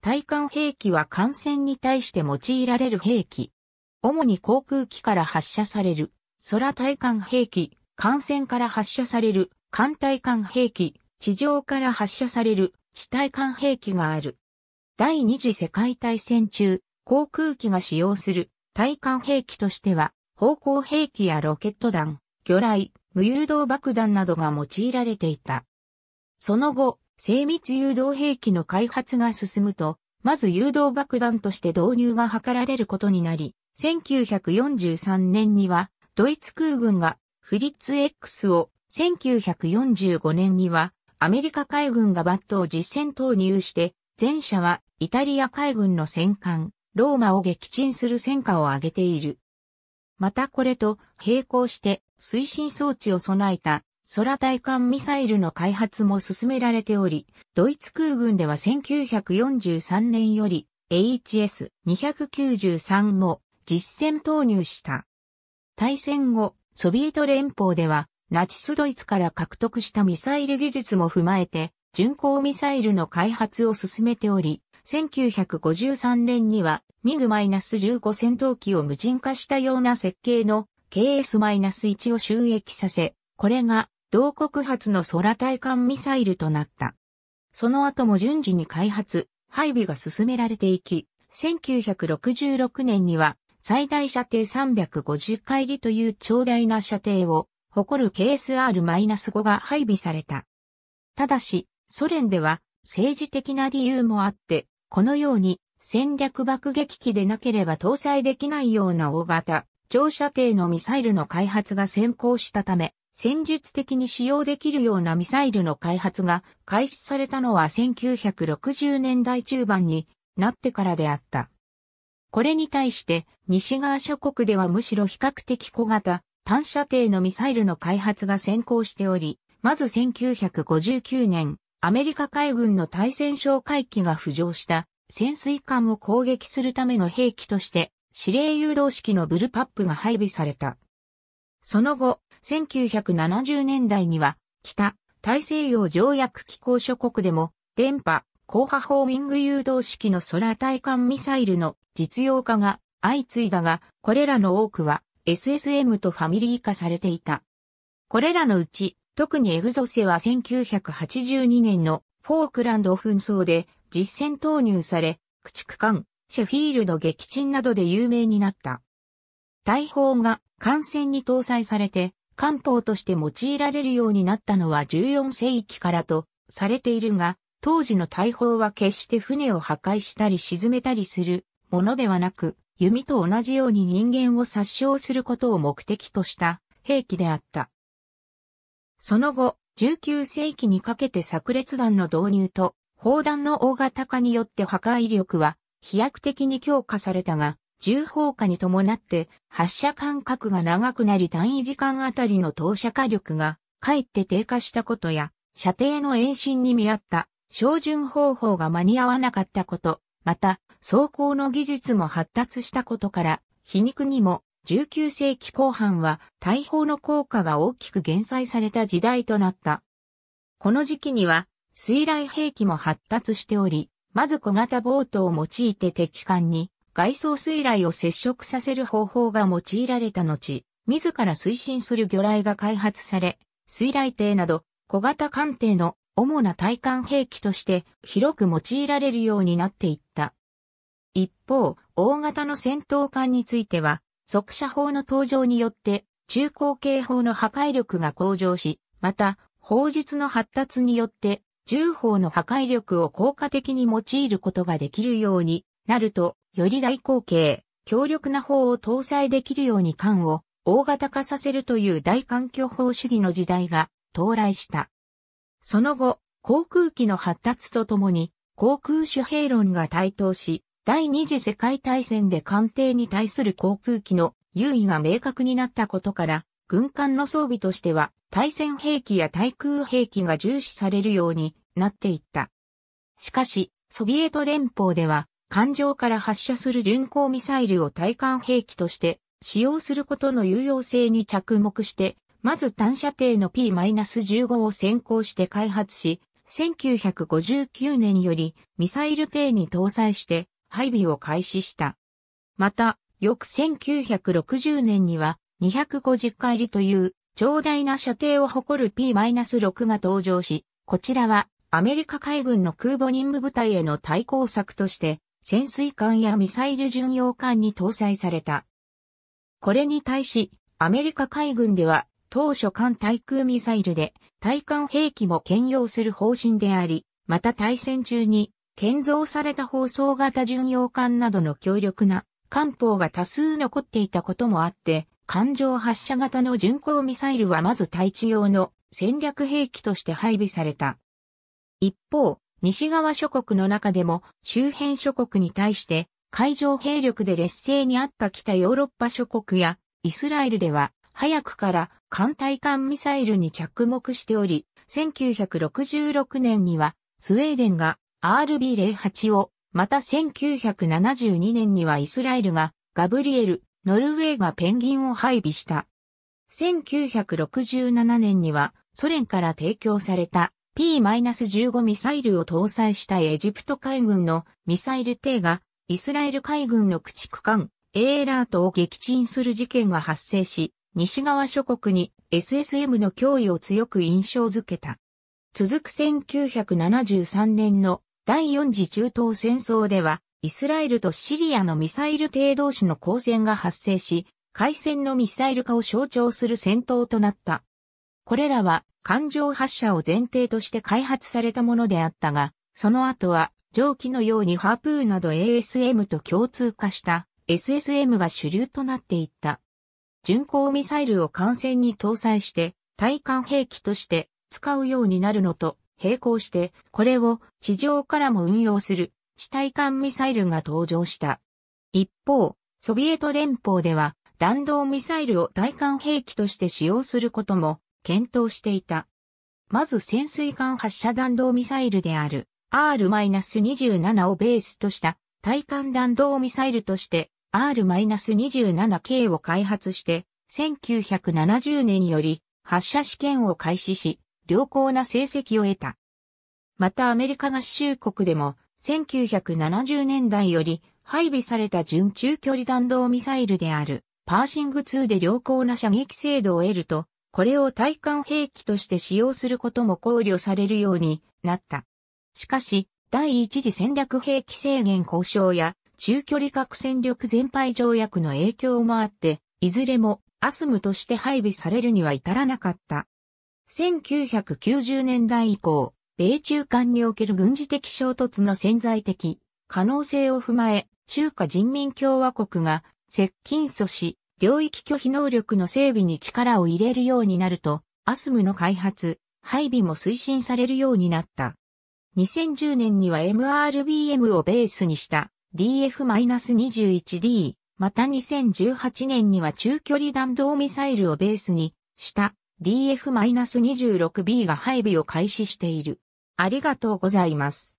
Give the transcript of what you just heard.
対艦兵器は艦船に対して用いられる兵器。主に航空機から発射される空対艦兵器、艦船から発射される艦対艦兵器、地上から発射される地対艦兵器がある。第二次世界大戦中、航空機が使用する対艦兵器としては、方向兵器やロケット弾、魚雷、無誘導爆弾などが用いられていた。その後、精密誘導兵器の開発が進むと、まず誘導爆弾として導入が図られることになり、1943年にはドイツ空軍がフリッツ X を、1945年にはアメリカ海軍がバットを実戦投入して、前者はイタリア海軍の戦艦、ローマを撃沈する戦果を上げている。またこれと並行して推進装置を備えた空対艦ミサイルの開発も進められており、ドイツ空軍では1943年より HS-293 も実戦投入した。対戦後、ソビエト連邦ではナチスドイツから獲得したミサイル技術も踏まえて、巡航ミサイルの開発を進めており、1953年にはミグ -15 戦闘機を無人化したような設計の KS-1 を収益させ、これが同国発の空対艦ミサイルとなった。その後も順次に開発、配備が進められていき、1966年には最大射程350回里という長大な射程を誇る KSR-5 が配備された。ただし、ソ連では政治的な理由もあって、このように戦略爆撃機でなければ搭載できないような大型、長射程のミサイルの開発が先行したため、戦術的に使用できるようなミサイルの開発が開始されたのは1960年代中盤になってからであった。これに対して西側諸国ではむしろ比較的小型、単射程のミサイルの開発が先行しており、まず1959年、アメリカ海軍の対戦哨戒機が浮上した潜水艦を攻撃するための兵器として指令誘導式のブルパップが配備された。その後、1970年代には、北、大西洋条約機構諸国でも、電波、高波ホーミング誘導式の空対艦ミサイルの実用化が相次いだが、これらの多くは SSM とファミリー化されていた。これらのうち、特にエグゾセは1982年のフォークランド紛争で実戦投入され、駆逐艦、シェフィールド撃沈などで有名になった。大砲が艦船に搭載されて漢方として用いられるようになったのは14世紀からとされているが、当時の大砲は決して船を破壊したり沈めたりするものではなく、弓と同じように人間を殺傷することを目的とした兵器であった。その後、19世紀にかけて炸裂弾の導入と砲弾の大型化によって破壊力は飛躍的に強化されたが、重砲火に伴って発射間隔が長くなり単位時間あたりの投射火力がかえって低下したことや、射程の延伸に見合った照準方法が間に合わなかったこと、また、走行の技術も発達したことから、皮肉にも19世紀後半は大砲の効果が大きく減災された時代となった。この時期には水雷兵器も発達しており、まず小型ボートを用いて敵艦に外装水雷を接触させる方法が用いられた後、自ら推進する魚雷が開発され、水雷艇など小型艦艇の主な対艦兵器として広く用いられるようになっていった。一方、大型の戦闘艦については、速射砲の登場によって中高警砲の破壊力が向上し、また、砲術の発達によって、銃砲の破壊力を効果的に用いることができるようになると、より大口径、強力な砲を搭載できるように艦を大型化させるという大環境法主義の時代が到来した。その後、航空機の発達とともに、航空主兵論が台頭し、第二次世界大戦で艦艇に対する航空機の優位が明確になったことから、軍艦の装備としては、対戦兵器や対空兵器が重視されるようになっていった。しかし、ソビエト連邦では、艦上から発射する巡航ミサイルを対艦兵器として使用することの有用性に着目して、まず単射程の P-15 を先行して開発し、1959年よりミサイル艇に搭載して配備を開始した。また、翌1960年には250回りという長大な射程を誇る P-6 が登場し、こちらはアメリカ海軍の空母任務部隊への対抗策として潜水艦やミサイル巡洋艦に搭載された。これに対し、アメリカ海軍では、当初艦対空ミサイルで、対艦兵器も兼用する方針であり、また対戦中に、建造された放送型巡洋艦などの強力な艦砲が多数残っていたこともあって、艦上発射型の巡航ミサイルはまず対地用の戦略兵器として配備された。一方、西側諸国の中でも周辺諸国に対して海上兵力で劣勢にあった北ヨーロッパ諸国やイスラエルでは早くから艦隊艦ミサイルに着目しており、1966年にはスウェーデンが RB08 を、また1972年にはイスラエルがガブリエル、ノルウェーがペンギンを配備した。1967年にはソ連から提供された P-15 ミサイルを搭載したエジプト海軍のミサイル艇がイスラエル海軍の駆逐艦エラートを撃沈する事件が発生し、西側諸国に SSM の脅威を強く印象づけた。続く1973年の第4次中東戦争では、イスラエルとシリアのミサイル艇同士の交戦が発生し、海戦のミサイル化を象徴する戦闘となった。これらは艦上発射を前提として開発されたものであったが、その後は蒸気のようにハープーなど ASM と共通化した SSM が主流となっていった。巡航ミサイルを艦船に搭載して対艦兵器として使うようになるのと並行してこれを地上からも運用する地対艦ミサイルが登場した。一方、ソビエト連邦では弾道ミサイルを対艦兵器として使用することも検討していた。まず潜水艦発射弾道ミサイルである R-27 をベースとした対艦弾道ミサイルとして R-27K を開発して1970年より発射試験を開始し良好な成績を得た。またアメリカ合衆国でも1970年代より配備された準中距離弾道ミサイルであるパーシング2で良好な射撃精度を得るとこれを対艦兵器として使用することも考慮されるようになった。しかし、第一次戦略兵器制限交渉や中距離核戦力全廃条約の影響もあって、いずれもアスムとして配備されるには至らなかった。1990年代以降、米中間における軍事的衝突の潜在的可能性を踏まえ、中華人民共和国が接近阻止、領域拒否能力の整備に力を入れるようになると、アスムの開発、配備も推進されるようになった。2010年には MRBM をベースにした DF-21D、また2018年には中距離弾道ミサイルをベースにした DF-26B が配備を開始している。ありがとうございます。